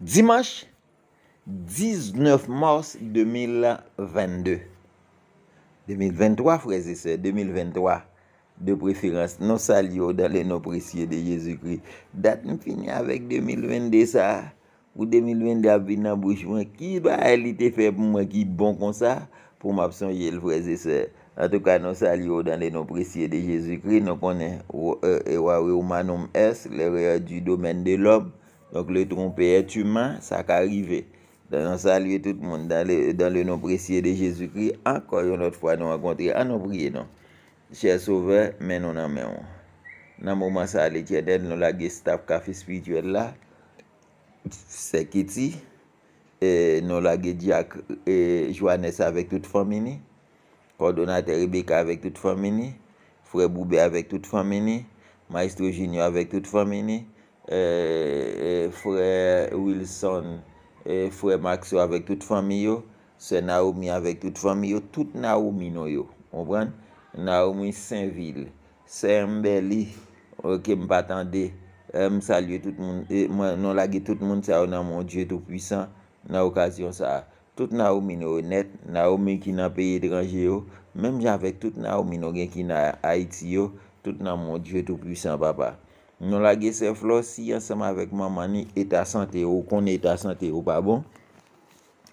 Dimanche 19 mars 2022. 2023 freze se. 2023 de preferans. Non sal yo dan le non presye de Jezikri. Dat nou fini avèk 2022 sa. Ou 2022 avèk naboujman. Ki ba elite fe pou mwen ki bon kon sa. Pou m ap sonye le freze se. En tout ka non sal yo dan le non presye de Jezikri. Non konen ou manoum es. Le re du domen de l'homme. Donk le trompe etu man, sa ka rive. Dan nan salye tout moun, dan le nan preciye de Jezoukri, ankon yon lot fwa nan wakontri, an nan priye nan. Che sove, menon nan menon. Nan mouman sa ale tjenen, nan lage staff kafe sprituel la, se kiti, nan lage diak, jwa nese avèk tout fòmini, kondonate Rebecca avèk tout fòmini, fòre Boubé avèk tout fòmini, maestro Gigno avèk tout fòmini, Eh, eh, Frè Wilson eh, Frè Maxou Avèk tout fami yo Se Naomi avèk tout fami yo Tout Naomi no yo Naomi Saintville Saint-Berli M salye tout moun Non la ge tout moun sa ou nan mon dieu tout puisan Na okasyon sa Tout Naomi no net Naomi ki na peye drange yo Menm janvèk tout Naomi no gen ki na Haiti yo Tout nan mon dieu tout puisan baba Nou la ge se flos si anseman vek mamani etasante ou konen etasante ou pa bon.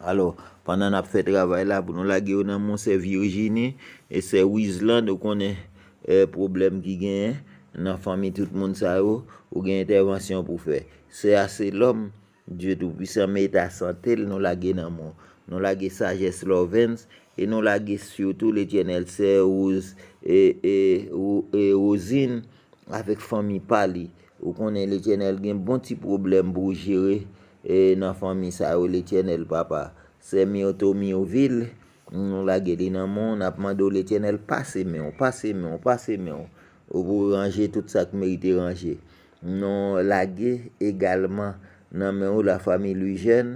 Alo, pandan ap fe travay la pou nou la ge ou nan moun se Viojini e se Wiesland ou konen eh, problem ki genyen nan fami tout moun sa ou ou genyen intervensyon pou fe. Se ase lom, dje tou pwisame etasante, nou la ge nan moun. Nou la ge Sageslovens e nou la ge syotou le tjenel se e, e, Ouzin e, Avek fami pali, ou konen lè tjenel gen bon ti problem bou jere. E nan fami sa ou lè tjenel papa. Se mi otou mi ou vil, nou lage di nan moun ap mandou lè tjenel pase mè ou, pase mè ou, pase mè ou. Ou pou ranger tout sa ki merite ranger. Nou lage, egalman, nan mè ou la fami lui jen,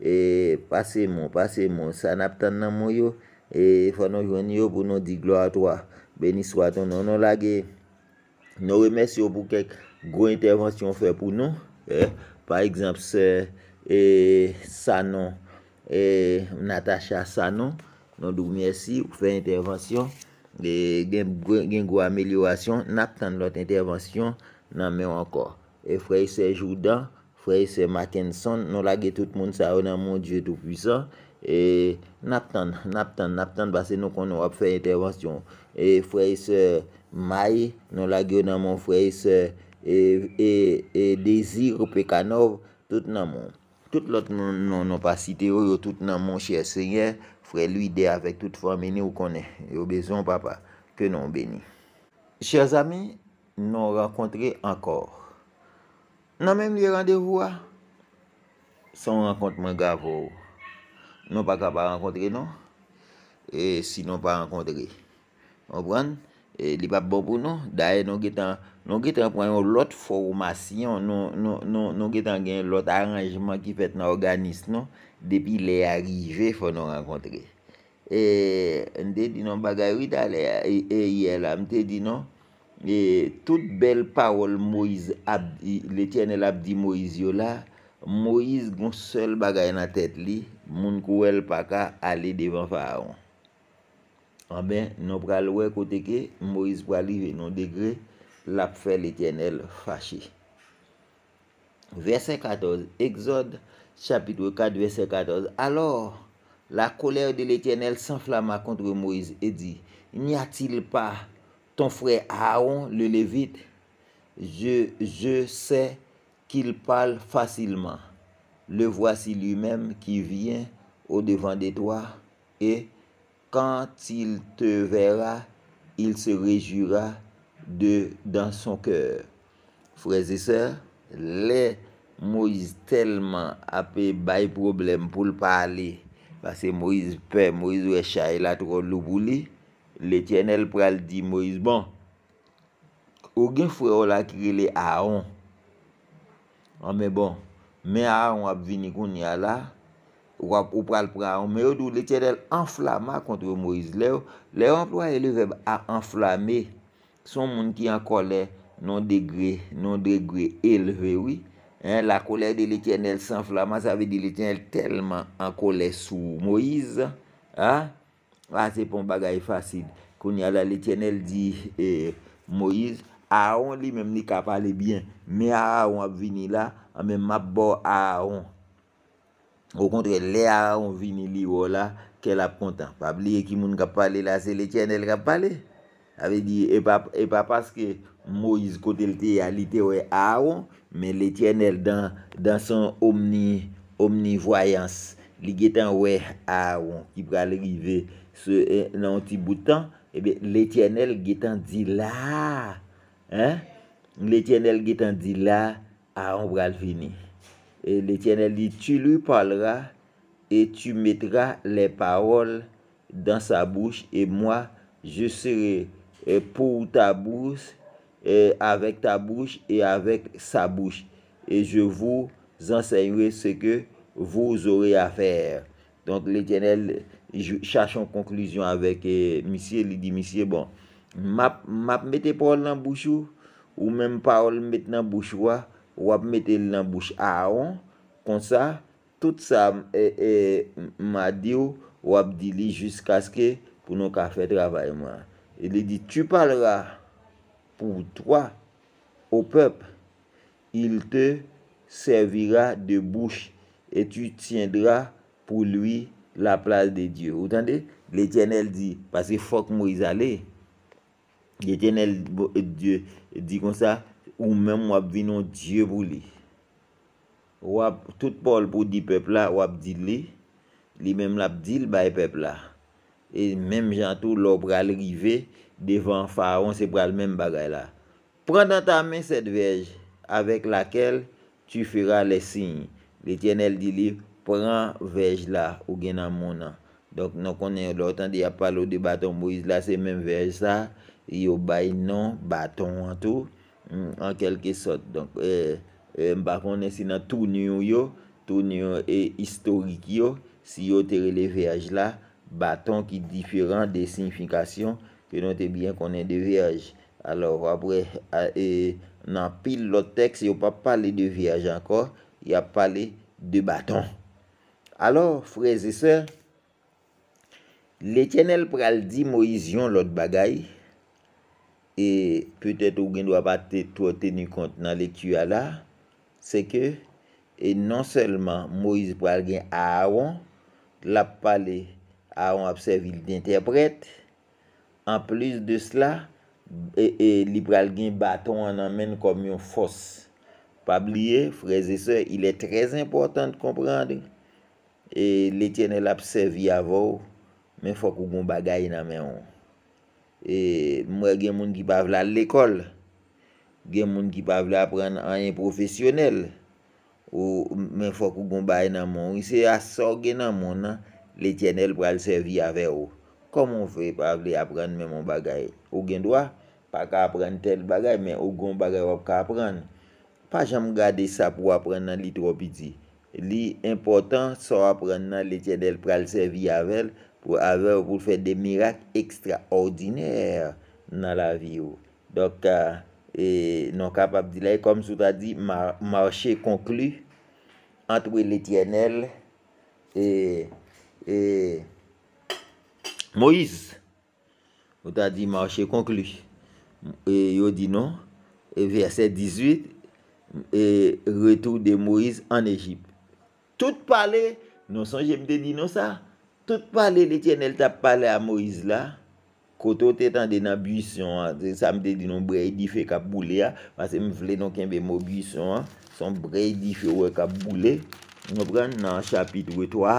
e pase mè ou, pase mè ou. San ap tan nan mou yo, e fwa nou jwen yo pou nou di glo atwa. Beni swa ton nou nou lage. Nou remersi ou pou kek gwo intervansyon fè pou nou. E, par ekzamp se, ee, Sanon, ee, Natacha Sanon, nou dou mersi ou fè intervansyon. E, gen gwo ameliorasyon, nap tan lot intervansyon nan men ankor. E frey se Joudan, frey se Mackinson, nou la ge tout moun sa ou nan moun dje doupi sa. E nap tan, nap tan, nap tan Basen nou kon nou ap fey intervensyon e Frey se may Nou la gyon nan moun Frey se e, desir Pekanov Tout nan moun Tout lot nou nan pa site yo Tout nan moun chèr sènyè Frey luy dey avèk tout fò mèni ou konè Yo bezon papa Chèr zami Nou renkontre ankor Nan mèm liye randevou Son renkontme gavou Non pa kap a renkontre, non? Eh, si non pa renkontre. Anpwande? Eh, li pa bopou, non? Dae, non ketan, non ketan pwanyon lot formasyon, non ketan gen lot aranjman ki fet nan organist, non? Depi le arive, fwa nan renkontre. Eh, mte di non, bagay wita le eye e, la, mte di non, eh, tout bel parol Moise Abdi, le tjen el Abdi Moise yo la, Moïse goun sel bagay nan tèt li, moun kou el paka ale devan fa aon. An ah ben, nou pral wè koteke, Moïse wali ve nou degre, la pou fè l'Etyenel faché. Verset 14, Exodus chapitre 4, verset 14. Alors, la kolère de l'Etyenel s'enflama kontre Moïse et dit, N'y atil pa ton frè aon le Levite? Je, je sè. Kil pal fasilman. Le vwasi li menm ki vyen o devan de toa. E, kan til te vera, il se rejura de dan son keur. Freze se, le Moise telman apè bay problem pou l'pale. Pase Moise pe, Moise we chaye la tron l'oubou li. Le tjenel pral di Moise, bon, ou gen fwe o la kirele a on, Ah, bon, ah, a mè bon, mè a ou ap vini koun ya la, ou ap ou pral pran a ou, mè ou dou lè tjenel enflama kontre Moïse. Lè ou, lè ou anplo a enflame son moun ki an kole non degre, non degre elve, wè wè. La kole de lè tjenel s'enflama, sa vè de lè tjenel telman an kole sou Moïse. Ah, a, se pon bagay fasid, koun ya la lè tjenel di Moïse. Aon li menm li kap pale bien. Me aaron ap vini la. A menm ap bo aaron. Ou kontre le aaron vini li wola. Kel ap kontan. Pa bliye ki moun kap pale la. Se le tjenel kap pale. Ave di. E pa e paske. Mo yis kote lte. A lite we aaron. Men le tjenel dan son omni voyans. Li getan we aaron. Ki prale rive. Se eh, nan ti boutan. Ebe le tjenel getan di la. Aaaa. Le Tienel gitan di la a ombral fini. Le Tienel di, tu lui parlera et tu metra le parole dans sa bouche et moi, je serai euh, pour ta bouche et euh, avec ta bouche et avec sa bouche et je vous enseigne ce que vous aurez a faire. Donc, le Tienel chache en conclusion avec euh, Monsieur, il dit, Monsieur, bon, map mette parol nan bouchou ou menm parol mette nan bouchouwa wap mette nan bouch a an kon sa tout sa e, e, ma diyo wap di li jis kaskè pou nou ka fè trabay mwa e li di tu palra pou toi ou pep il te servira de bouch e tu tiendra pou lui la plase de diyo l'Etyenel di parce fok mou izalè Ye tjenel di kon sa, ou mèm wap vinon Diyo pou li. Wap, tout Paul pou di pepla, wap di li, li mèm wap di l bay pepla. E mèm jantou lop pral rive, devan faron se pral mèm bagay la. Prandan ta mèn set vej, avèk lakèl, tu fèra lè sign. Ye tjenel di li, pran vej la, ou genan mounan. Donk, non konen yo do tante, ya palo de baton boiz la, se mèm vej sa. yo bay nan baton an tou, mm, an kelke sot, eh, eh, mba konen si nan tounyon yo, tounyon e eh, istorik yo, si yo tere le viyaj la, baton ki diferan de signifikasyon, ke note byen konen de viyaj, alor apre, e, nan pil lot tek, se yo pa pale de viyaj ankor, ya pale de baton, alor freze se, le tjenel pral di moizyon lot bagay, e petet ou gen dwa pa te to teni kont nan le kya la, se ke, e non selman Moise pral gen aaron, la pa le aaron apsev il dinterprete, an plis de sla, e li pral gen baton an amen kom yon fos, pabliye, freze se, il e trez importan te komprande, e le tene l apsev yavou, men fok ou goun bagay nan men an, E mwen gen moun ki pa vle al l'ekol, gen moun ki pa vle apren an yon profesyonel, ou men fok ou goun bay nan moun, se asor gen nan moun nan le tjenel pral servi avel ou. Koman fwe pa vle apren men moun bagay? Ou gen dwa, pa ka apren tel bagay, men ou goun bagay wap ka apren. Pajan mou gade sa pou apren nan li tropidzi. Li important, sor apren nan le tjenel pral servi avel, pou avè ou pou fè de mirak ekstra ordine nan la vi ou. Dokta, non kapab di lè, kom sou ta di, marchè konklu, antwe l'Etyenel, e, e, Moïse, ou ta di, marchè konklu, e yo di non, e versè 18, e retou de Moïse an Ejib. Tout pale, non son jèm de di non sa, Sot pale le tjen el ta pale a Moiz la, koto te tande nan buisyon, sa mte di nou breydi fe kap boule ya, pase m vle non kenbe mou buisyon, son breydi fe wè e kap boule, nou pren nan chapit wè e to a,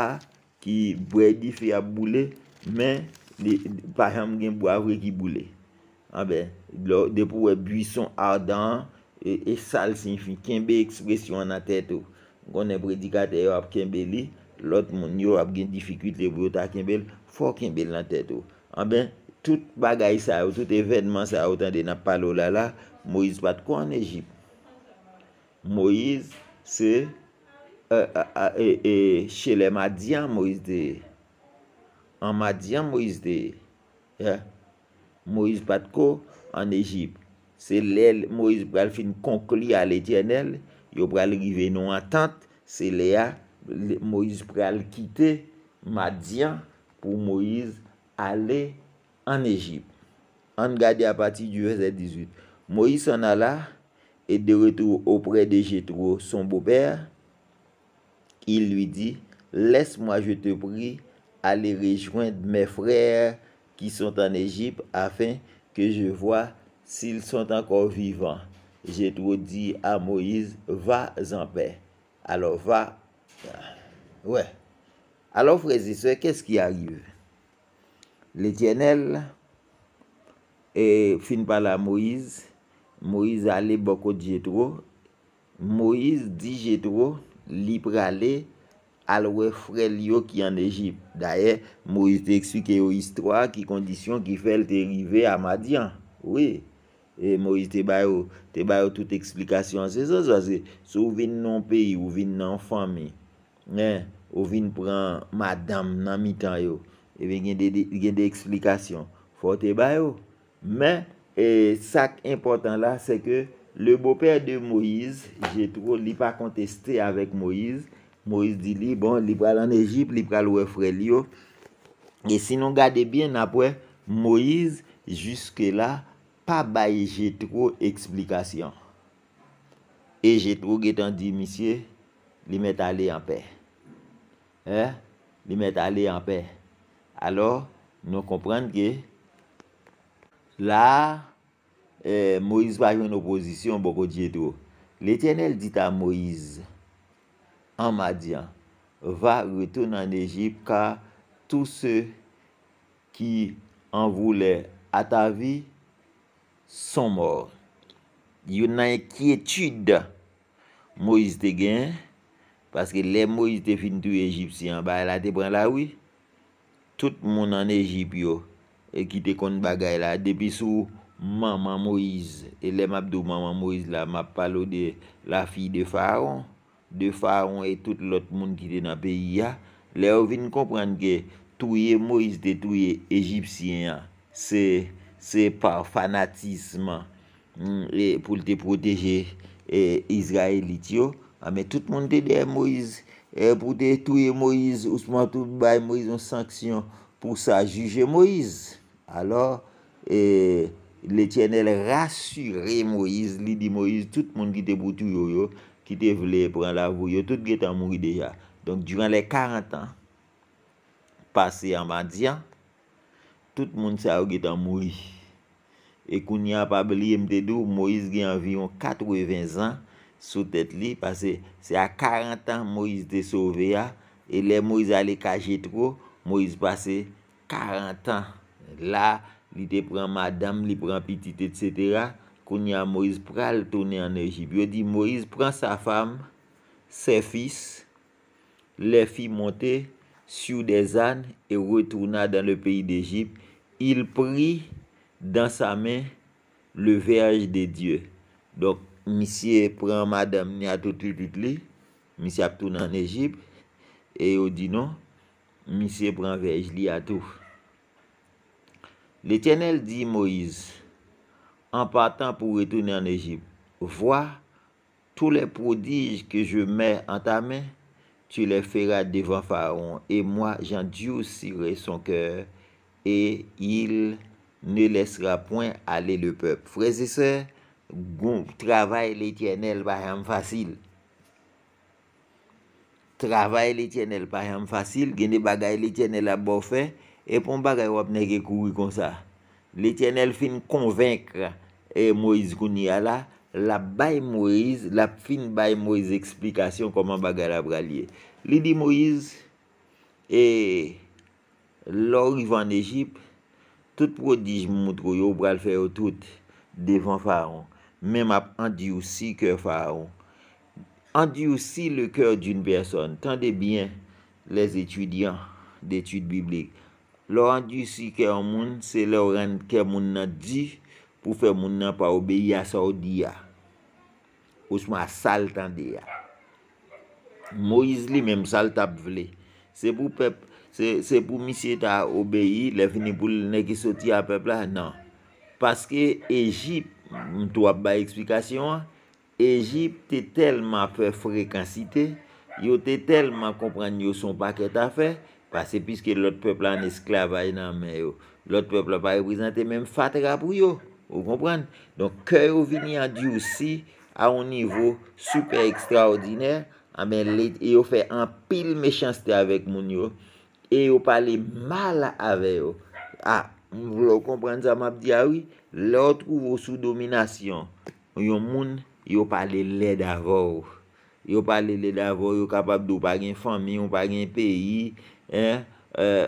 ki breydi fe ap boule, men, par yam gen bo avre ki boule. A be, de pou wè buisyon ardant, e, e sal sinfin, kenbe ekspresyon an a tèt ou, konen breydi kate yo ap kenbe li, Lot moun yo ap gen difikwit le ou biyo takin bel, fokin bel nan tet ou. An ben, tout bagay sa ou, tout evenman sa ou tan de napal ou lala, Moïse bat ko an Ejip. Moïse, se, e, e, e, che le ma diyan Moïse de, an ma diyan Moïse de, ya, Moïse bat ko an Ejip. Se lèl, Moïse bral fin konkli al etyenel, yo bral rive nou an tant, se lè ya, Moïse pral quitter Madian pour Moïse aller en Égypte. En regarde à partir du verset 18. Moïse en alla et de retour auprès de Jétro, son beau-père, il lui dit, laisse-moi, je te prie, aller rejoindre mes frères qui sont en Égypte afin que je vois s'ils sont encore vivants. Jétro dit à Moïse, va en paix. Alors va wè alò frezi sè, kè s'ki arrive lè tjenel e fin pala Moïse Moïse ale bokot jetro Moïse di jetro li prale alwe frelio ki an Egypt d'aye, Moïse te eksu ke yo histro ki kondisyon ki fel te rive amadyan, wè e Moïse te bayo te bayo tout eksplikasyon sou vin nan peyi, ou vin nan fami Ou vin pran madame nan mitan yo E ven gen de eksplikasyon Fote ba yo Men, sak important la se ke Le bopè de Moïse Je tro li pa konteste avèk Moïse Moïse di li, bon, li pral an Ejip Li pral wè frè li yo E sinon gade bien apwe Moïse, juske la Pa bayi, je tro eksplikasyon E je tro getan di, misye Li mette ale yon pe. He? Li mette ale yon pe. Alo, nou komprenke. La, e, Moise va yon opozisyon bokou djetou. Le tjenel dita Moise an ma dyan va wetoun an Ejip ka tout se ki an voule ata vi son mor. Yon nan kietude Moise de genn Paske le Moïse te fin tou Egipsyen, ba la te pran la ouy. Tout moun an Egip yo, e ki te kon bagay la. Depi sou, maman Moïse, e le map dou maman Moïse la, map palo de la fi de Faron. De Faron e tout lot moun ki te nan peyi ya. Le ou vin kompran ke touye Moïse te touye Egipsyen ya. Se par fanatisme hmm, e pou te proteje e, Israelit yo. A ah, men tout moun te de eh, Moïse. E eh, pou detouye Moïse. Ousman tout bay Moïse an sanksyon. Pou sa juje Moïse. Alors, eh, le tjenel rassure Moïse. Li di Moïse, tout moun ki te boutou yo yo. Ki te vle pre la vo yo. Tout ge tan mouri deja. Donk, jvan le 40 an. Pase amadian. Tout moun sa ou ge tan mouri. E koun ya pabli mte dou. Moïse ge an viyon 80 an. sou tèt li, pase, se a 40 an, Moise te sove ya, e le Moise ale kaje tro, Moise pase 40 an, la, li te pran madame, li pran pitite, et cetera, kon ya Moise pral, tonne an Egyp, yo di, Moise pran sa fam, se fis, le fi montè, sou de zan, e retouna dan le peyi d'Egyp, il pri, dan sa men, le verj de dieu, dok, misye pran madame ni ato triplit li, misye ap toune an Ejip, e ou di nou, misye pran vej li ato. Le tjenel di Moïse, an patan pou retoune an Ejip, vwa, tou le prodige ke je mè an ta mè, tu le fèra devan faron, e mwa jan diou sirè son kèr, e il ne lèsra pouen ale le pèp. Frès et sè, Goum, travay lè tjenel pa yam fasil. Travay lè tjenel pa yam fasil, geni bagay lè tjenel ap bofè, epon bagay wap nege kouy kon sa. Lè tjenel fin konvenk, e Moïse Gouni ala, la bay Moïse, la fin bay Moïse eksplikasyon koman bagay la bralye. Li di Moïse, e lò rivan Ejip, tout prodij moutrou yo bral fè yo tout devan faron. Mèm ap an di ou si kèr fè a ou. An di ou si le kèr d'une person. Tande bien les étudiants d'études bibliques. Lò an di ou si kèr moun, se lè ou ren kèr moun nan di pou fè moun nan pa obeyi a sa ou di ya. Ose mwa sal tan di ya. Moiz li mèm sal tap vle. Se pou mwen se ta obeyi, le vini pou ne ki soti a pep la, nan. Paske Egip, m tou ap ba eksplikasyon an, Ejip te telman fe frekansite, yo te telman kompren yo son paket a fe, pase piske lot peple an esklavay nan men yo, lot peple pa reprezente menm fatra pou yo, ou kompren, donk kè yo vini an di ou si, a ou nivou super ekstraordinè, a men let, yo fe an pil mechansite avèk moun yo, e yo pale mal avèk yo, a, M vlo komprende zama ap di awi, ah lor trouvo sou dominasyon. Yon moun, yon pale led avor. Yon pale led avor, yon kapap do pagen fami, yon pagen peyi, euh,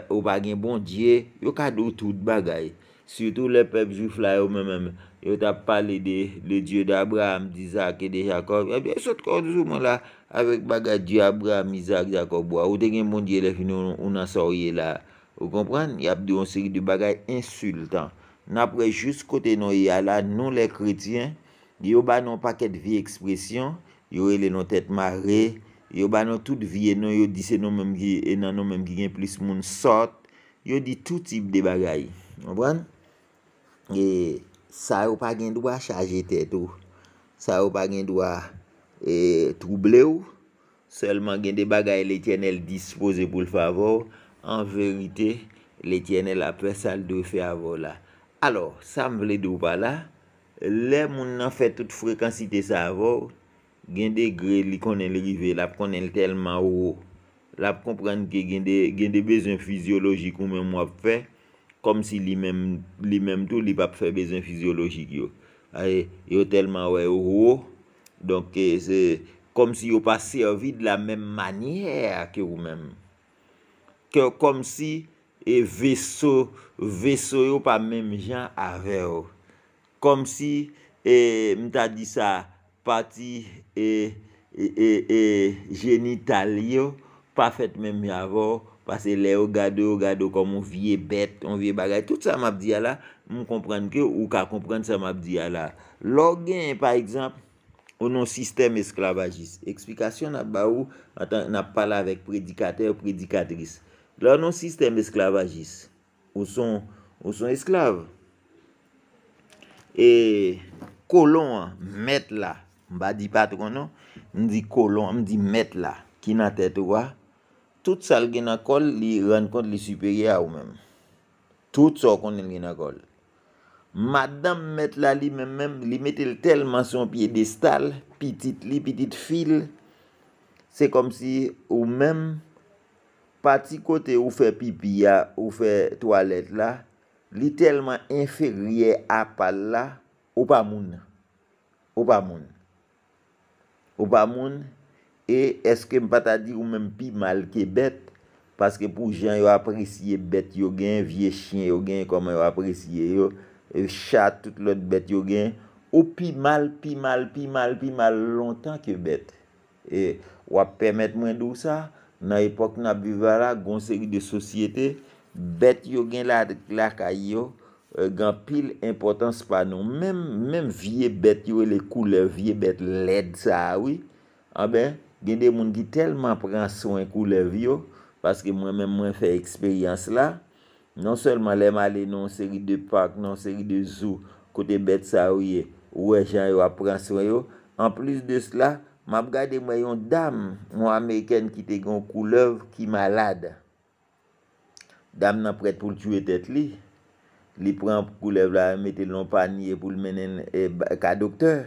yon pagen bondye, yon kado tout bagay. Soutou le pep zifla yo men men men. Yon tap pale de le dieu d'Abraham, di Zak, de Jacob. Yon eh sot kon zouman la, avek bagay di Abraham, di Zak, de Jacob. Ou te gen bondye le finon, ou nan sorye la. Ou kompran, y ap di yon seri di bagay insultan. Napre juste kote non y e ala, non le kretien, di yo ba non paket vi ekspresyon, yo e le non tet mare, yo ba non tout vi, e yo di se non menm e gen plus moun sot, yo di tout tip de bagay. Opran? E sa ou pa gen dwa chaje tet ou, sa ou pa gen dwa trouble ou, selman gen de bagay le tjen el dispose pou l'favor ou, An verite, le tjene la pe sal do fe avor la. Alo, sa m vle do pa la, le moun nan fe tout frekansite sa avor, gen de gre li konen le jive la, konen telman ou. La konprenke gen de bezon fizyologik ou men m wap fe, kom si li menm tou li pap fe bezon fizyologik yo. Ae, yo telman wè ou ou, donk ke se, kom si yo pa se ovi de la menm manye a ke ou menm. Kè kom si e veso, veso yo pa mèm jan avè yo. Kom si, e, mta di sa, pati e, genital yo, pa fèt mèm javò, pase lè yo, gado yo, gado yo, kom moun vie bèt, moun vie bagay. Tout sa mabdi ya la, moun komprende kè ou ka komprende sa mabdi ya la. Lò gen, pa ekzamp, ou nou sistem esklabajis. Eksplikasyon ap ba ou, natan, napal avèk predikatè ou predikatris. Lò anon sistem esklavajis. Ou son esklav. E kolon, met la. Mba di patro konon. Mdi kolon, mdi met la. Ki nan tete wwa. Tout sal genakol, li ren kont li superior ou men. Tout sal konen genakol. Madame met la li men men. Li met el telman son piye destal. Pitit li, pitit fil. Se kom si ou men... pati kote ou fe pipi ya, ou fe toalet la, li telman inferye apal la, ou pa moun. Ou pa moun. Ou pa moun. E eske m pata dir ou men pi mal ke bet, paske pou jan yo apresye bet yo gen, vie chien yo gen, koman yo apresye yo, e chate tout lot bet yo gen, ou pi mal, pi mal, pi mal, pi mal, ou pi mal lontan ke bet. E wap permet mwen dou sa, nan epok nan Bivara, gon seri de sosyete, bet yo gen la de klaka yo, euh, gan pil importans pa nou, menm vie bet yo e le koulev, vie bet led sa awi, a ah ben, gen de moun di telman pran son koulev e yo, paske mwen mwen mwen fe eksperyans la, non selman lem ale non seri de pak, non seri de zou, kote bet sa awi, ou e jan yo a pran son yo, an plus de sla, Mab gade mwen yon dam, yon Ameriken ki te gon koulev ki malade. Dam nan prete pou l'chou etet li. Li pran pou koulev la, mette l'on panye pou l'menen e, ka dokteur.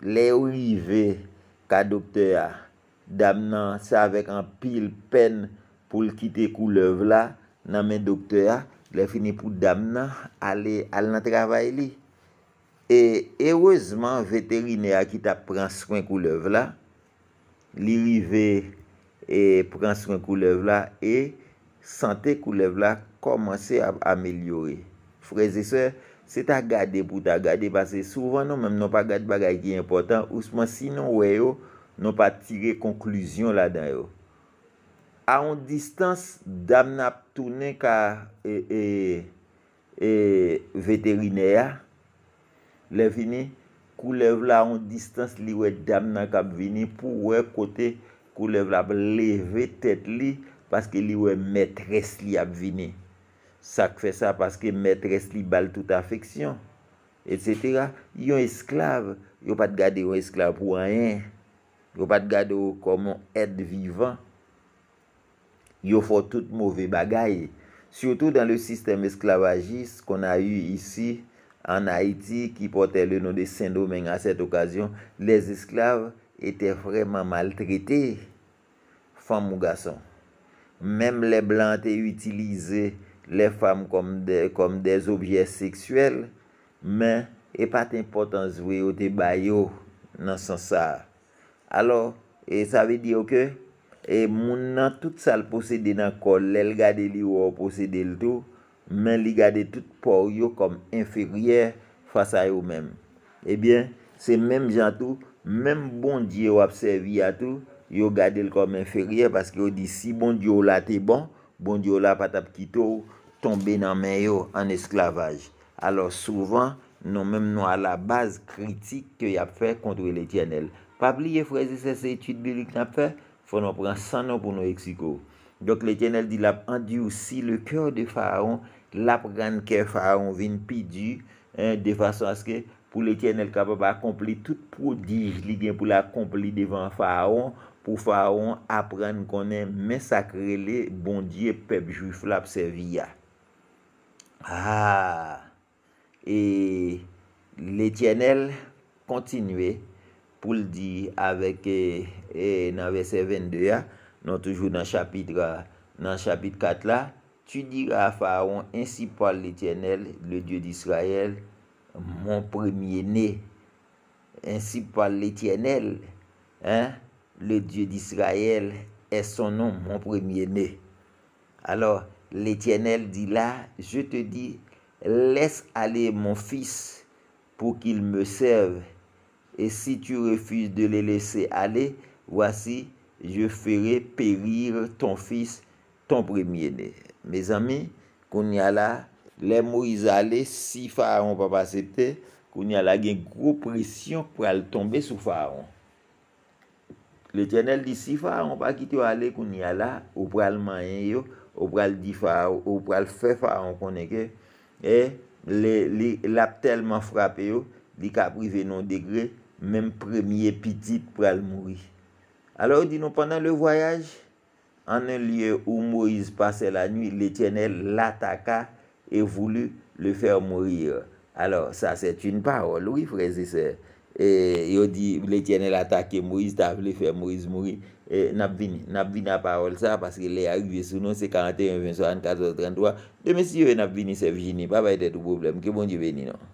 Le ouive ka dokteur. Dam nan sa vek an pil pen pou l'kite koulev la nan men dokteur. Le fini pou dam nan al nan travay li. E heurezman, veterinè a ki ta pran swen kou lev la, li rive e pran swen kou lev la, e sante kou lev la, komanse a amelyore. Freze se, se ta gade pou ta gade, pase souvan nou menm nou pa gade bagay ki important, ou seman si nou weyo, nou pa tire konklyzyon la den yo. A yon distans, dam nap tounen ka e, e, e, veterinè a, Levini, kou lev la an distans li we dam nan kap vini pou we kote kou lev la leve tet li paske li we metres li ap vini. Sak fe sa paske metres li bal tout afeksyon. Etc. Yon esklav, yon pa te gade yon esklav pou a yon. Yon pa te gade yon komon et vivan. Yon fo tout mouve bagay. Siyoutou dan le sistem esklavajis kon a yu isi. An Haiti ki pote le nou de Saint-Domingue a set okasyon, les esklav ete freman mal trete. Fem mou gason. Mem le blan te utilize le fem kom des objes seksuel, men e pat impotans vwe ou te bayo nan san sa. Alo, e sa ve di yo ke, e moun nan tout sal posede nan kol, lel gade li ou posede l'tou, men li gade tout pou yo kom inferyer fasa yo men. Ebyen, se men jantou, men bon di yo apsevi atou, yo gade l kom inferyer paske yo di si bon di yo la te bon, bon di yo la patap kitou, tombe nan men yo an esklavaj. Alo souvan, nou men nou a la baz kritik ke yap fe kontre l etyenel. Pa pli ye fweze se se etyit bi li knap fe, fwe nou pran san nou pou nou eksiko. Dok l etyenel di lap andi ou si le kyo de faron, la pregan ke Faron vin pidu, de fason aske pou l'Etienel kapap akompli, tout pou dij li gen pou l'akompli devan Faron, pou Faron apren konen mensakre li, bondye pebjou flap se vi ya. Ha! Ah! E l'Etienel kontinwe pou l'di avek nan eh, eh, verse 22 ya, nan toujou nan chapit 4 la, tu diras à ah, Pharaon, ainsi parle l'Éternel, le Dieu d'Israël, mon premier-né. Ainsi parle l'Éternel, hein? le Dieu d'Israël est son nom, mon premier-né. Alors, l'Éternel dit là, je te dis, laisse aller mon fils pour qu'il me serve. Et si tu refuses de les laisser aller, voici, je ferai périr ton fils, ton premier-né. Me zami, koun ya la, le mori zale, si faron pa pa sete, koun ya la gen gro presyon pou al tombe sou faron. Le tjenel di si faron pa ki te wale koun ya la, ou pral manye yo, ou pral di faron, ou pral fe faron konenke, e le lap telman frape yo, di ka prive non degre, menm premye piti pou al mori. Alo, di nou, pandan le voyaj, An en liye ou Moise pase la nwi, l'Etienne l'ataka e voulou le fer morir. Alors, sa, set yon parol. Ou yi freze se? Yo di, l'Etienne l'atake Moise, ta vle fer Moise mori. Nap vini, nap vini a parol sa, paske l'e arrive sou nou, se 41, 27, 34, 33. Deme si yo nap vini, se vini, pa baye de tou problem, ke bon di vini nou.